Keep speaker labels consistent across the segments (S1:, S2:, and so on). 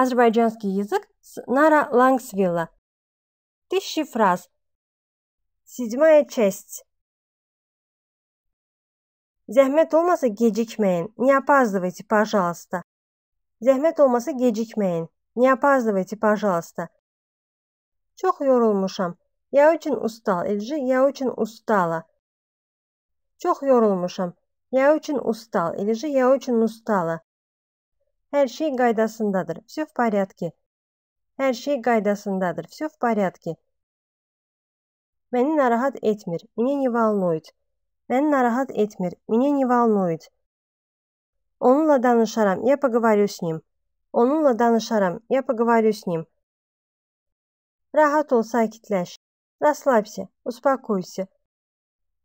S1: Азербайджанский язык с Нара Лангсвилла. Тысячи фраз.
S2: Седьмая часть. Zahmet olmasa gecikmeyin. Не опаздывайте, пожалуйста. Zahmet olmasa gecikmeyin. Не опаздывайте, пожалуйста. Чох yorulmuşam. Я очень устал. Или же я очень устала. Чох yorulmuşam. Я очень устал. Или же я очень устала. Her şey qaydasındadır. Все в порядке. Hər şey qaydasındadır. Все в порядке. Məni narahat etmir. Меня не волнует. Məni narahat etmir. Меня не волнует. Onunla danışaram. Я поговорю с ним. Onunla danışaram. Я поговорю с ним. Rahat ol, sakitləş. Расслабься, успокойся.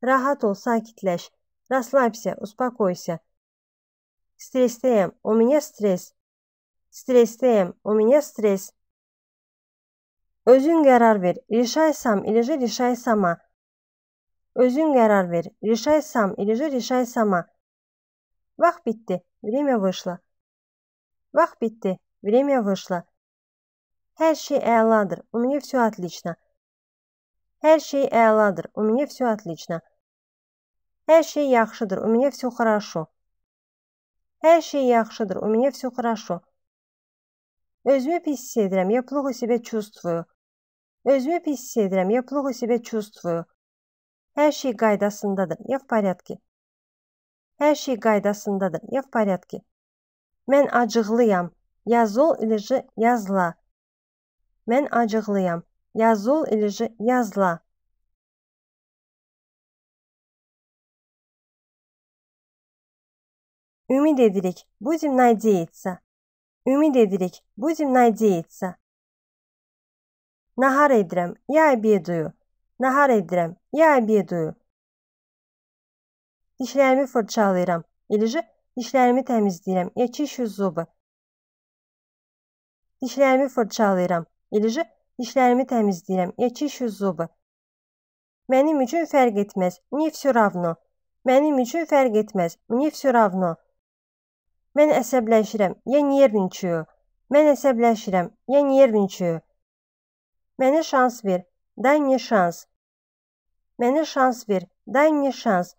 S2: Rahat ol, sakitləş. Расслабься, успокойся. Стресстеем, у меня stress. Stressteyim, у меня stress. Özün qərar ver. Решайсам или же решай сама. Özün qərar ver. Решайсам или же решай сама. Vaxt bitdi. Время вышло. Vaxt bitdi. Время вышло. Hər şey əladır. У меня все отлично. Hər şey əladır. У меня все отлично. Hər şey yaxşıdır. У меня все хорошо. Hər şey yaxşıdır, у меня все хорошо. Özümü pis hiss edirəm, я плохо себя чувствую. Özümü pis hiss edirəm, я плохо себя чувствую. Hər şey qaydasındadır, я в порядке. Hər şey qaydasındadır, я в порядке. Mən acıqlıyam, я зол или
S1: же я зла. Mən acıqlıyam, я зол или же я зла. Умид Эдрик, будем надеяться. Умид Эдрик,
S2: будем надеяться. Нахар Эдрем, я обедаю. Nahar edirəm, ya обедаю. Dişlərimi fırçalayıram, eləcə dişlərimi təmizləyirəm, ya çişu zubı. Dişlərimi fırçalayıram, eləcə dişlərimi təmizləyirəm, ya çişu zubı. Mənim üçün fərq etməz, мне всё равно. Mənim üçün fərq etməz, мне всё равно. Mən əsəbləşirəm, я нервничаю. Mən əsəbləşirəm, я нервничаю. Mənə şans ver. Дай мне шанс.
S1: Mənə şans ver. Дай мне шанс.